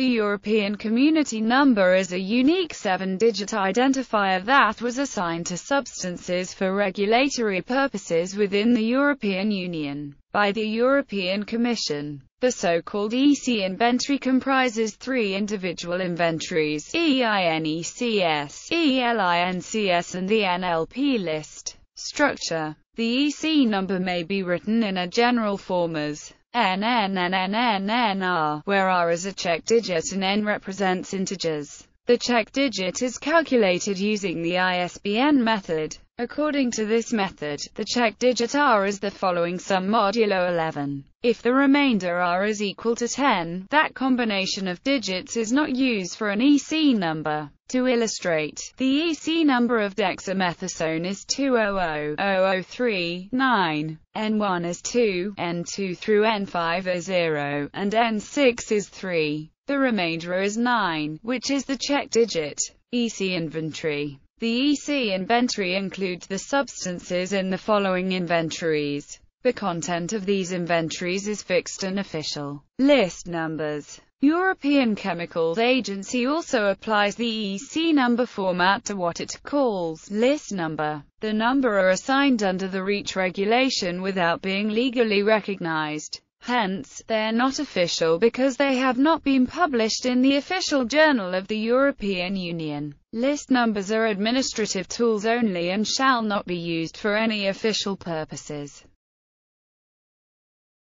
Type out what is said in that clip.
The European Community Number is a unique seven-digit identifier that was assigned to substances for regulatory purposes within the European Union by the European Commission. The so-called EC inventory comprises three individual inventories, EINECS, ELINCS and the NLP list. Structure The EC number may be written in a general form as n n n n n n r, where r is a check digit and n represents integers. The check digit is calculated using the ISBN method. According to this method, the check digit r is the following sum modulo 11. If the remainder r is equal to 10, that combination of digits is not used for an EC number. To illustrate, the EC number of dexamethasone is 2000039, N1 is 2, N2 through N5 are 0, and N6 is 3. The remainder is 9, which is the check digit. EC inventory. The EC inventory includes the substances in the following inventories. The content of these inventories is fixed and official. List numbers. European Chemicals Agency also applies the EC number format to what it calls list number. The number are assigned under the REACH regulation without being legally recognized. Hence, they are not official because they have not been published in the official journal of the European Union. List numbers are administrative tools only and shall not be used for any official purposes.